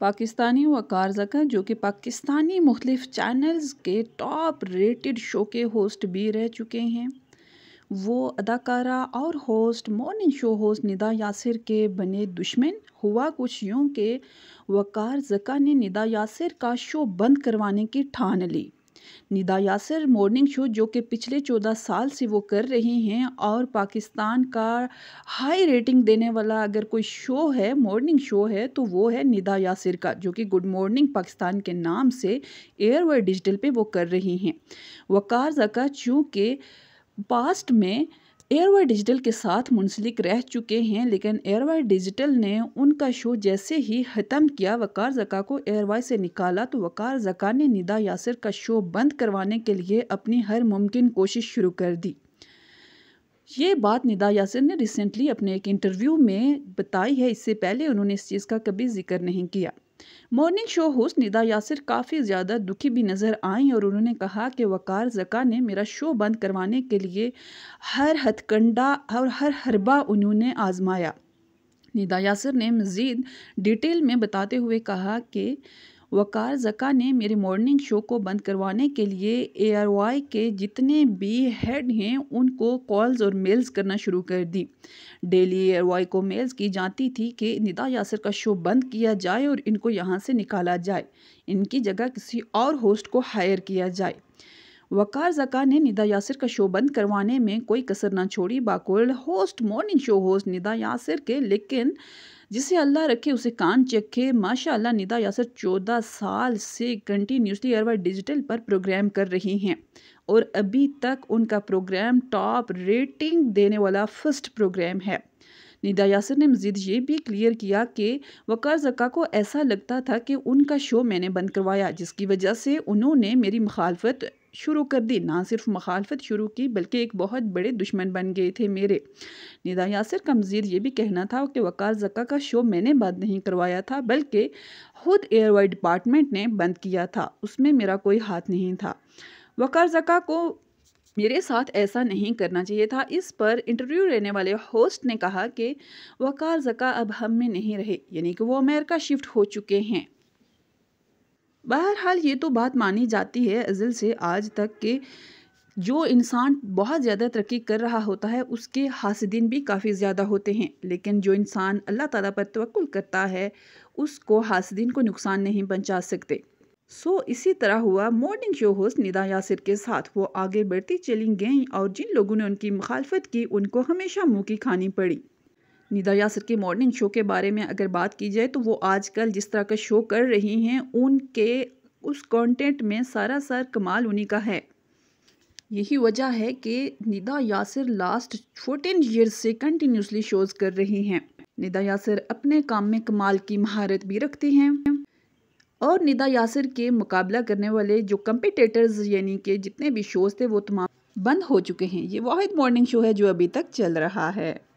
पाकिस्तानी वकार जका जो कि पाकिस्तानी मुख्तफ चैनल्स के टॉप रेटेड शो के होस्ट भी रह चुके हैं वो अदाकारा और host morning show host Nida Yasir के बने दुश्मन हुआ कुछ यूँ के वकार जका ने निदा यासिर का शो बंद करवाने की ठान ली निदा यासर मॉर्निंग शो जो कि पिछले चौदह साल से वो कर रही हैं और पाकिस्तान का हाई रेटिंग देने वाला अगर कोई शो है मॉर्निंग शो है तो वो है निदा यासर का जो कि गुड मॉर्निंग पाकिस्तान के नाम से एयर व डिजिटल पे वो कर रही हैं वकार जका चूँकि पास्ट में एयरवाई डिजिटल के साथ मुंसलिक रह चुके हैं लेकिन एयरवाई डिजिटल ने उनका शो जैसे ही ख़त्म किया वकार जका को एयरवाई से निकाला तो वकार जका ने निदा यासिर का शो बंद करवाने के लिए अपनी हर मुमकिन कोशिश शुरू कर दी ये बात निदा यासिर ने रिसेंटली अपने एक इंटरव्यू में बताई है इससे पहले उन्होंने इस चीज़ का कभी जिक्र नहीं किया morning show host Nida Yasir काफ़ी ज़्यादा दुखी भी नज़र आईं और उन्होंने कहा कि वकार ज़का ने मेरा शो बंद करवाने के लिए हर हथकंडा और हर हरबा उन्होंने आजमाया निदा यासिर ने मज़ीद डिटेल में बताते हुए कहा कि वक़ार ज़का ने मेरे मॉर्निंग शो को बंद करवाने के लिए वाई के जितने भी हेड हैं उनको कॉल्स और मेल्स करना शुरू कर दी डेली वाई को मेल्स की जाती थी कि निदा यासर का शो बंद किया जाए और इनको यहाँ से निकाला जाए इनकी जगह किसी और होस्ट को हायर किया जाए वकार जका ने निदा यासिर का शो बंद करवाने में कोई कसर ना छोड़ी बाकुल host morning show host Nida Yasir के लेकिन जिसे अल्लाह रखे उसे कान चखे माशा निदा यासर चौदह साल से कंटिन्यूसली अरवा डिजिटल पर प्रोग्राम कर रही हैं और अभी तक उनका प्रोग्राम टॉप रेटिंग देने वाला फर्स्ट प्रोग्राम है निदा यासर ने मज़ीद ये भी क्लियर किया कि वकार जका को ऐसा लगता था कि उनका शो मैंने बंद करवाया जिसकी वजह से उन्होंने मेरी मुखालफत शुरू कर दी ना सिर्फ मखालफत शुरू की बल्कि एक बहुत बड़े दुश्मन बन गए थे मेरे निदा यासर का मजीद ये भी कहना था कि वकार जक्का का शो मैंने बंद नहीं करवाया था बल्कि खुद एयरवे डिपार्टमेंट ने बंद किया था उसमें मेरा कोई हाथ नहीं था वकार जक्का को मेरे साथ ऐसा नहीं करना चाहिए था इस पर इंटरव्यू लेने वाले होस्ट ने कहा कि वकार जका अब हम में नहीं रहे यानी कि वो अमेरिका शिफ्ट हो चुके हैं बहरहाल ये तो बात मानी जाती है अज़ल से आज तक के जो इंसान बहुत ज़्यादा तरक्की कर रहा होता है उसके हासदीन भी काफ़ी ज़्यादा होते हैं लेकिन जो इंसान अल्लाह ताला पर तवक्ल करता है उसको हासदीन को नुकसान नहीं पहुँचा सकते सो इसी तरह हुआ morning show host Nida Yasir के साथ वो आगे बढ़ती चली गईं और जिन लोगों ने उनकी मुखालफत की उनको हमेशा मुँह की खानी पड़ी निदा यासर के मॉर्निंग शो के बारे में अगर बात की जाए तो वो आजकल जिस तरह का शो कर रही हैं उनके उस कंटेंट में सारा सर कमाल उन्हीं का है यही वजह है कि Nida Yasir last fourteen years से कंटिन्यूसली शोज़ कर रही हैं निदा यासर अपने काम में कमाल की महारत भी रखती हैं और निदा यासर के मुकाबला करने वाले जो कंपिटेटर्स यानी कि जितने भी शोज़ थे वो तमाम बंद हो चुके हैं ये वाहिद मॉर्निंग शो है जो अभी तक चल रहा है